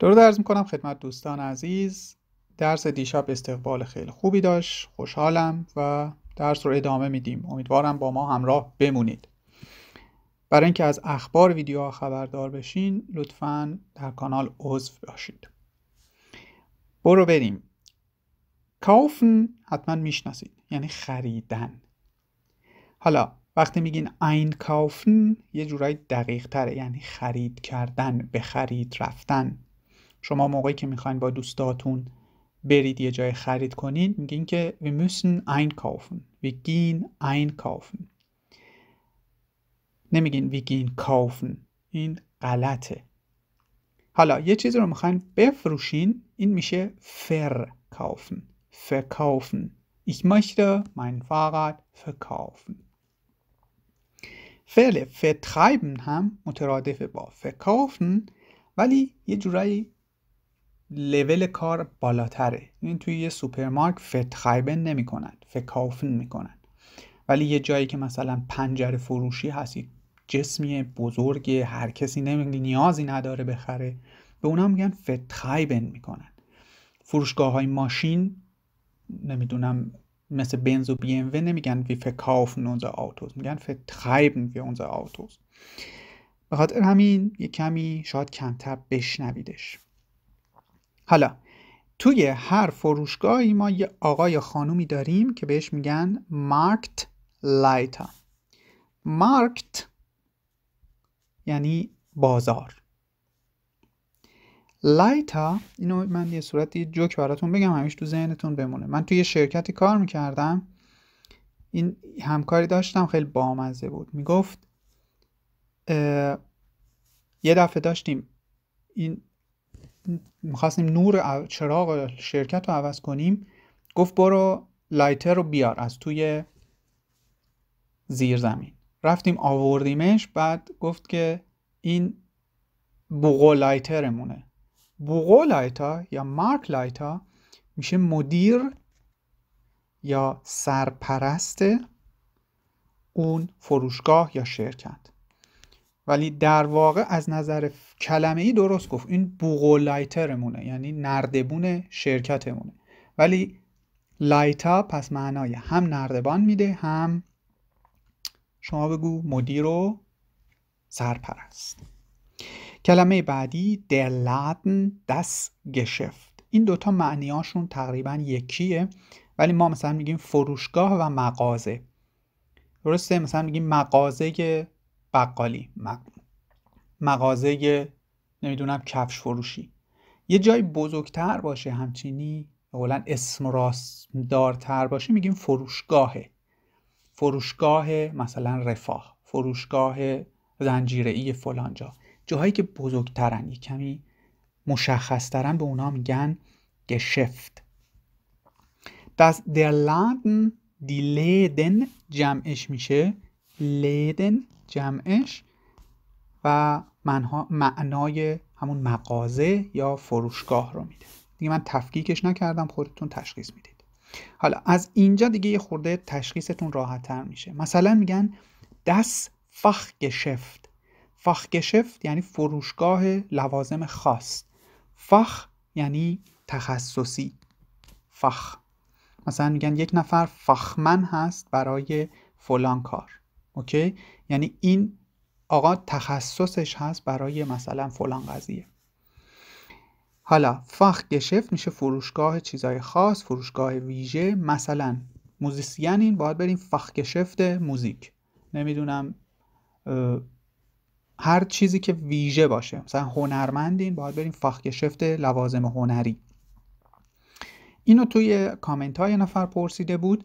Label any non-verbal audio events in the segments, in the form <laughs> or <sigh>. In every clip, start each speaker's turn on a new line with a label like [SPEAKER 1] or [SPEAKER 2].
[SPEAKER 1] درود ارز میکنم خدمت دوستان عزیز درس دیشب استقبال خیلی خوبی داشت خوشحالم و درس رو ادامه میدیم امیدوارم با ما همراه بمونید برای اینکه از اخبار ویدیوها خبردار بشین لطفا در کانال عضو باشید برو بریم کافن حتما میشناسید یعنی خریدن حالا وقتی میگین این کافن یه جورایی دقیق تره یعنی خرید کردن به خرید رفتن شما موقعی که میخواین با دوستاتون برید یه جای خرید کنین میگین که وی müssen einkaufen وی گین einkaufen نمیگین وی گین kaufen این غلطه حالا یه چیزی رو میخواین بفروشین این میشه verkaufen verkaufen ich möchte mein Fahrrad verkaufen فعل vertreiben هم مترادف با verkaufen ولی یه جورایی لول کار بالاتره این توی یه سوپرمارک فتخایبن نمیکنن فکافن میکنند. ولی یه جایی که مثلا پنجره فروشی هستی جسمی بزرگ هر کسی نمی... نیازی نداره بخره به اونا میگن فتخایبن میکنن فروشگاه های ماشین نمیدونم مثل بنز و بی ام و نمیگن وی فکافن اونزا آوتوز میگن فتخایبن وی اونزا آوتوز به خاطر همین یه کمی شاید کمتر بشنویدش حالا توی هر فروشگاهی ما یه آقای خانومی داریم که بهش میگن مارکت لایتا مارکت یعنی بازار لایتا اینو من یه صورت یه جوک براتون بگم همیشه تو ذهنتون بمونه من توی یه شرکتی کار میکردم این همکاری داشتم خیلی بامزه بود میگفت یه دفعه داشتیم این میخواستیم نور چراغ شرکت رو عوض کنیم گفت برو لایتر رو بیار از توی زیر زمین رفتیم آوردیمش بعد گفت که این بوغو لایترمونه بوغو لایتر یا مارک لایتر میشه مدیر یا سرپرست اون فروشگاه یا شرکت ولی در واقع از نظر کلمه ای درست گفت این بوغولایترمونه یعنی نردبون شرکتمونه ولی لایتا پس معنای هم نردبان میده هم شما بگو مدیر و سرپرست کلمه بعدی دلاتن دست گشفت این دوتا معنیاشون تقریبا یکیه ولی ما مثلا میگیم فروشگاه و مغازه درسته مثلا میگیم مغازه بقالی مغازه نمیدونم کفش فروشی یه جای بزرگتر باشه همچینی اولا اسم راست دارتر باشه میگیم فروشگاهه فروشگاه مثلا رفاه فروشگاه ای فلانجا جاهایی که بزرگترن یه کمی مشخصترن به اونا میگن گشفت دست در لادن دی لیدن جمعش میشه لیدن جمعش و منها معنای همون مغازه یا فروشگاه رو میده دیگه من تفکیکش نکردم خودتون تشخیص میدید حالا از اینجا دیگه یه خورده تشخیصتون راحت تر میشه مثلا میگن دست فخگشفت فخگشفت یعنی فروشگاه لوازم خاص فخ یعنی تخصصی فخ مثلا میگن یک نفر فخمن هست برای فلان کار اوکی یعنی این آقا تخصصش هست برای مثلا فلان قضیه حالا فاخ گشفت میشه فروشگاه چیزای خاص فروشگاه ویژه مثلا موزیسین این باید بریم فاخ گشفت موزیک نمیدونم هر چیزی که ویژه باشه مثلا هنرمندین باید بریم فاخ گشفت لوازم هنری اینو توی کامنت های نفر پرسیده بود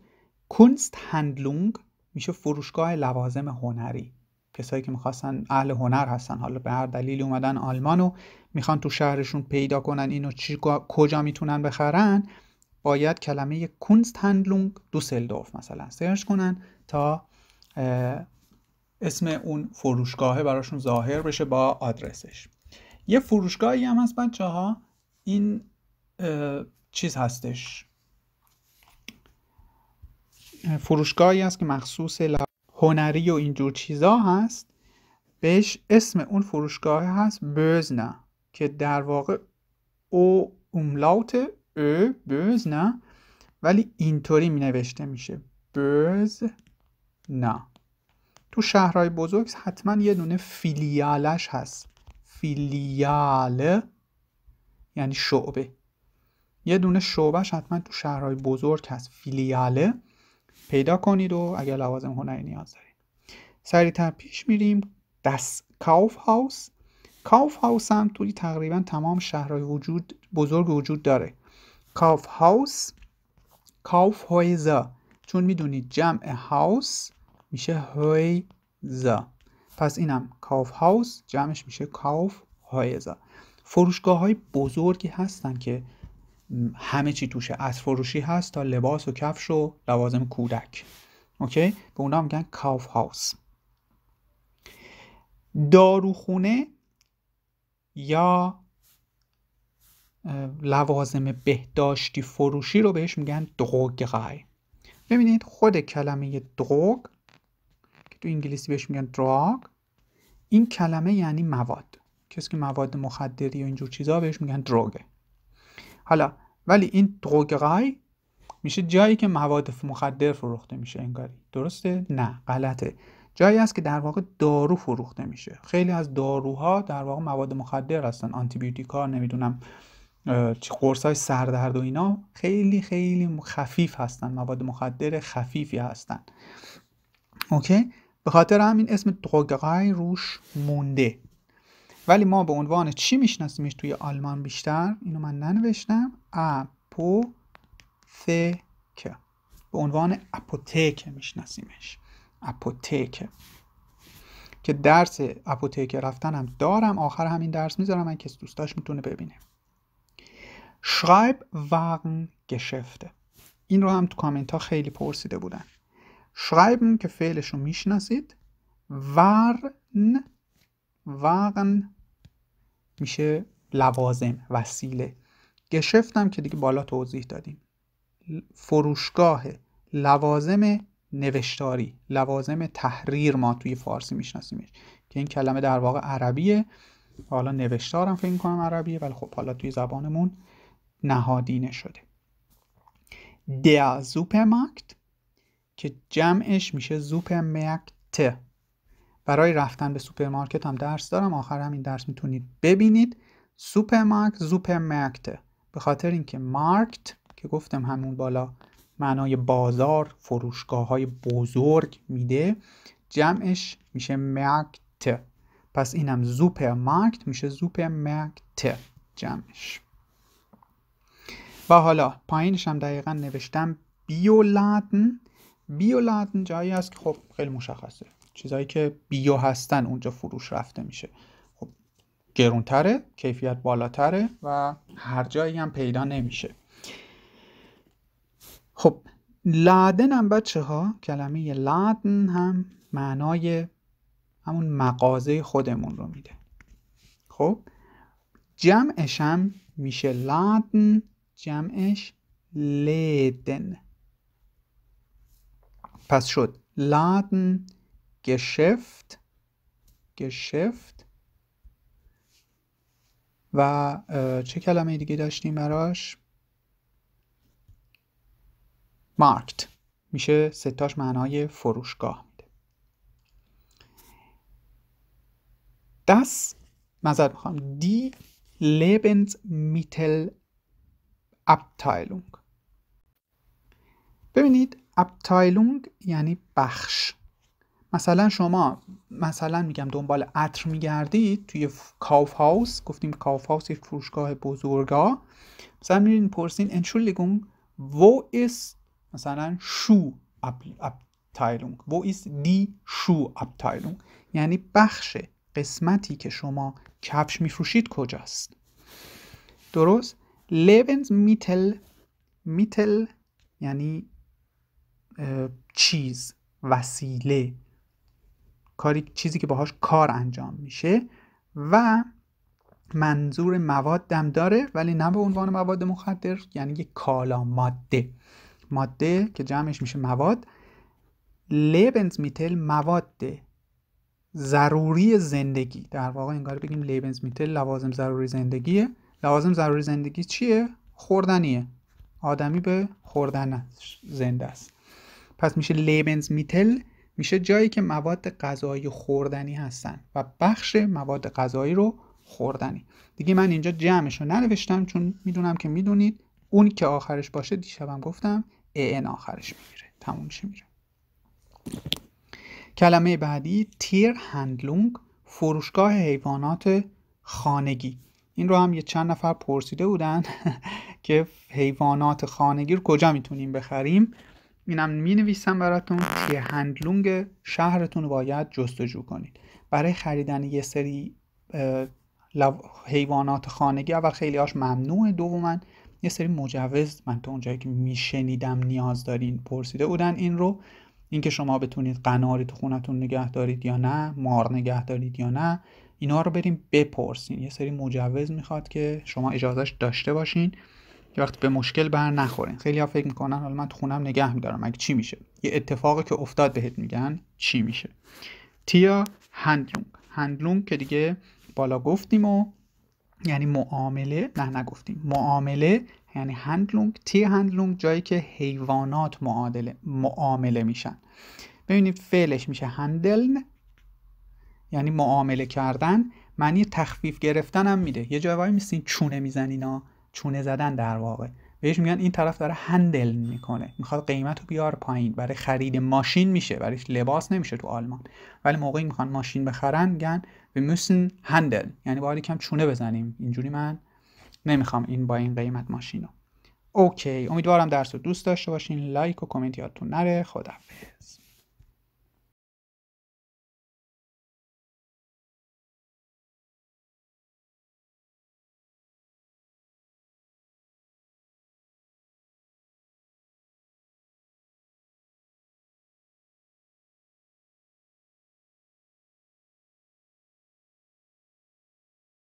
[SPEAKER 1] کنست هندلونگ میشه فروشگاه لوازم هنری کسایی که میخواستن اهل هنر هستن حالا به هر دلیل اومدن آلمان و میخوان تو شهرشون پیدا کنن اینو کجا میتونن بخرن باید کلمه کونست هندلونگ دوسلدورف مثلا سرچ کنن تا اسم اون فروشگاهه براشون ظاهر بشه با آدرسش یه فروشگاهی هم هست بچه ها این چیز هستش فروشگاهی است که مخصوص هنری و اینجور چیزا هست بهش اسم اون فروشگاه هست بزنه که در واقع او املاوت او بزنه ولی اینطوری می نوشته میشه بز نه تو شهرهای بزرگ حتما یه دونه فیلیالش هست فیلیال یعنی شعبه یه دونه شعبهش حتما تو شهرهای بزرگ هست فیلیاله پیدا کنید و اگر لوازم هنری نیاز دارید سریعتر پیش میریم دست کاف هاوس کاف هاوس هم توی تقریبا تمام شهرهای وجود بزرگ وجود داره کاف هاوس کاوف هویزا چون میدونید جمع هاوس میشه هویزا پس اینم کاف هاوس جمعش میشه کاوف هایزا فروشگاه های بزرگی هستن که همه چی توشه از فروشی هست تا لباس و کفش و لوازم کودک اوکی به اونا میگن کاف هاوس داروخونه یا لوازم بهداشتی فروشی رو بهش میگن دروگرای ببینید خود کلمه دروگ که تو انگلیسی بهش میگن دراگ این کلمه یعنی مواد کسی که مواد مخدری یا اینجور چیزا بهش میگن دروگه حالا ولی این دروگرای میشه جایی که مواد مخدر فروخته میشه انگاری درسته نه غلطه جایی است که در واقع دارو فروخته میشه خیلی از داروها در واقع مواد مخدر هستن آنتی بیوتیکا نمیدونم قرص های سردرد و اینا خیلی خیلی خفیف هستن مواد مخدر خفیفی هستن اوکی به خاطر همین اسم دروگرای روش مونده ولی ما به عنوان چی میشناسیمش توی آلمان بیشتر اینو من ننوشتم اپوتک به عنوان اپوتک میشناسیمش اپوتک که درس اپوتک رفتن هم دارم آخر همین درس میذارم من کس دوستاش میتونه ببینه شرایب وغن گشفته این رو هم تو کامنت ها خیلی پرسیده بودن شرایبن که فعلش رو میشناسید ورن وقن میشه لوازم وسیله گشفتم که دیگه بالا توضیح دادیم فروشگاه لوازم نوشتاری لوازم تحریر ما توی فارسی میشناسیمش که این کلمه در واقع عربیه حالا نوشتارم فکر کنم عربیه ولی خب حالا توی زبانمون نهادینه شده در زوپرمارکت که جمعش میشه زوپرمارکت برای رفتن به سوپرمارکت هم درس دارم آخر همین درس میتونید ببینید سوپرمارکت زوپرمارکت به خاطر اینکه مارکت که گفتم همون بالا معنای بازار فروشگاه های بزرگ میده جمعش میشه مرکت پس اینم سوپرمارکت میشه سوپرمارکت جمعش و حالا پایینش هم دقیقا نوشتم بیولادن بیولادن جایی است که خب خیلی مشخصه چیزهایی که بیو هستن اونجا فروش رفته میشه خب گرونتره کیفیت بالاتره و هر جایی هم پیدا نمیشه خب لادن هم بچه ها کلمه لادن هم معنای همون مغازه خودمون رو میده خب جمعش هم میشه لادن جمعش لیدن پس شد لادن گشفت گشفت و چه کلمه دیگه داشتیم براش مارکت میشه ستاش معنای فروشگاه میده دست مذر میخوام دی لبنز میتل ابتایلونگ ببینید ابتایلونگ یعنی بخش مثلا شما مثلا میگم دنبال عطر میگردید توی کاف هاوس گفتیم کاف هاوس یک فروشگاه بزرگا مثلا میرین پرسین انشولگون wo ist مثلا شو تایلونگ wo ist دی شو ابتایلونگ یعنی بخش قسمتی که شما کفش میفروشید کجاست درست لیونز میتل میتل یعنی چیز وسیله کاری چیزی که باهاش کار انجام میشه و منظور موادم داره ولی نه به عنوان مواد مخدر یعنی یک کالا ماده ماده که جمعش میشه مواد لیبنز میتل مواد ضروری زندگی در واقع انگار بگیم لیبنز میتل لوازم ضروری زندگیه لوازم ضروری زندگی چیه خوردنیه آدمی به خوردن زنده است پس میشه لیبنز میتل میشه جایی که مواد غذایی خوردنی هستن و بخش مواد غذایی رو خوردنی دیگه من اینجا جمعش رو ننوشتم چون میدونم که میدونید اون که آخرش باشه دیشبم گفتم ان آخرش میگیره تمومش میره کلمه بعدی تیر هندلونگ فروشگاه حیوانات خانگی این رو هم یه چند نفر پرسیده بودن <laughs> که حیوانات خانگی رو کجا میتونیم بخریم اینم می نویسم براتون توی هندلونگ شهرتون باید جستجو کنید برای خریدن یه سری حیوانات خانگی اول خیلی هاش ممنوعه دوما یه سری مجوز من تو اونجایی که میشنیدم نیاز دارین پرسیده بودن این رو اینکه شما بتونید قناری تو خونتون نگه دارید یا نه مار نگه دارید یا نه اینا رو بریم بپرسین یه سری مجوز میخواد که شما اجازهش داشته باشین یه وقت به مشکل بر نخورین خیلی ها فکر میکنن حالا من تو خونم نگه میدارم مگه چی میشه یه اتفاقی که افتاد بهت میگن چی میشه تیا هندلونگ هندلونگ که دیگه بالا گفتیم و یعنی معامله نه نگفتیم معامله یعنی هندلونگ تی هندلونگ جایی که حیوانات معادله معامله میشن ببینید فعلش میشه هندلن یعنی معامله کردن معنی تخفیف گرفتن هم میده یه جایی وای میسین چونه میزنینا چونه زدن در واقع بهش میگن این طرف داره هندل میکنه میخواد قیمت رو بیار پایین برای خرید ماشین میشه برای لباس نمیشه تو آلمان ولی موقعی میخوان ماشین بخرن میگن به موسن هندل یعنی باید کم چونه بزنیم اینجوری من نمیخوام این با این قیمت ماشین رو اوکی امیدوارم درس رو دوست داشته باشین لایک و کامنت یادتون نره خدافظ